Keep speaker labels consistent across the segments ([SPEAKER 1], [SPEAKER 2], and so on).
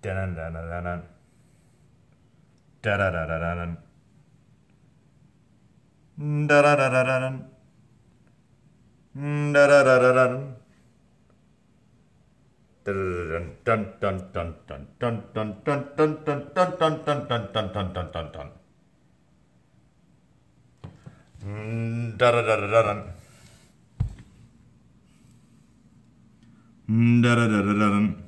[SPEAKER 1] Da da da da da Da da da da da da Da da da da da da Da da da da da dun. Dun dun dun dun dun dun dun dun dun dun dun dun dun dun dun dun dun dun dun. Da da da da da da. Da da da da da da.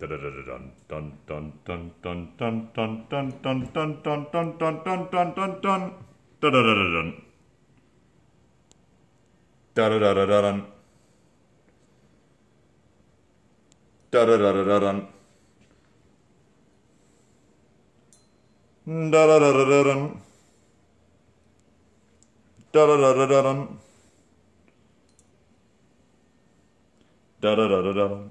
[SPEAKER 1] da da da da da